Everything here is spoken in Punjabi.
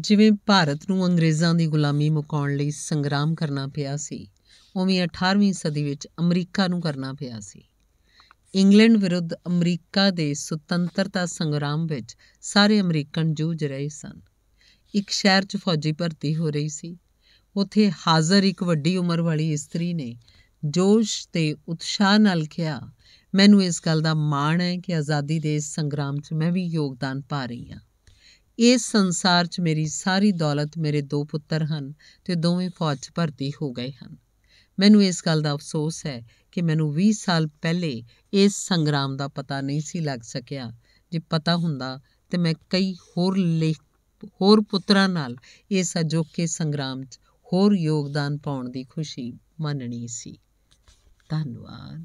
ਜਿਵੇਂ ਭਾਰਤ ਨੂੰ ਅੰਗਰੇਜ਼ਾਂ ਦੀ ਗੁਲਾਮੀ ਮੁਕਾਉਣ ਲਈ ਸੰਗਰਾਮ ਕਰਨਾ ਪਿਆ ਸੀ ਉਵੇਂ 18ਵੀਂ ਸਦੀ ਵਿੱਚ ਅਮਰੀਕਾ ਨੂੰ ਕਰਨਾ ਪਿਆ ਸੀ ਇੰਗਲੈਂਡ ਵਿਰੁੱਧ ਅਮਰੀਕਾ ਦੇ ਸੁਤੰਤਰਤਾ ਸੰਗਰਾਮ ਵਿੱਚ ਸਾਰੇ ਅਮਰੀਕਨ ਜੂਝ ਰਹੇ ਸਨ ਇੱਕ ਸ਼ਹਿਰ 'ਚ ਫੌਜੀ ਭਰਤੀ ਹੋ ਰਹੀ ਸੀ ਉੱਥੇ ਹਾਜ਼ਰ ਇੱਕ ਵੱਡੀ ਉਮਰ ਵਾਲੀ ਇਸਤਰੀ ਨੇ ਜੋਸ਼ ਤੇ ਉਤਸ਼ਾਹ ਨਾਲ ਕਿਹਾ ਮੈਨੂੰ ਇਸ ਗੱਲ ਦਾ ਮਾਣ ਹੈ ਕਿ ਆਜ਼ਾਦੀ ਦੇ ਇਸ ਸੰਗਰਾਮ 'ਚ ਮੈਂ ਵੀ ਯੋਗਦਾਨ ਪਾ ਰਹੀ ਹਾਂ ਇਸ ਸੰਸਾਰ 'ਚ ਮੇਰੀ ਸਾਰੀ ਦੌਲਤ ਮੇਰੇ ਦੋ ਪੁੱਤਰ ਹਨ ਤੇ ਦੋਵੇਂ ਫੌਜ 'ਚ ਭਰਤੀ ਹੋ ਗਏ ਹਨ ਮੈਨੂੰ ਇਸ ਗੱਲ ਦਾ ਅਫਸੋਸ ਹੈ ਕਿ ਮੈਨੂੰ 20 ਸਾਲ ਪਹਿਲੇ ਇਸ ਸੰਗਰਾਮ ਦਾ ਪਤਾ ਨਹੀਂ ਸੀ ਲੱਗ ਸਕਿਆ ਜੇ ਪਤਾ ਹੁੰਦਾ ਤੇ ਮੈਂ ਕਈ ਹੋਰ ਲੇਖ ਹੋਰ ਪੁੱਤਰਾਂ ਨਾਲ ਇਸ ਅਜੋਕੇ ਸੰਗਰਾਮ 'ਚ ਹੋਰ ਯੋਗਦਾਨ ਪਾਉਣ ਦੀ ਖੁਸ਼ੀ ਮੰਨਣੀ ਸੀ ਧੰਨਵਾਦ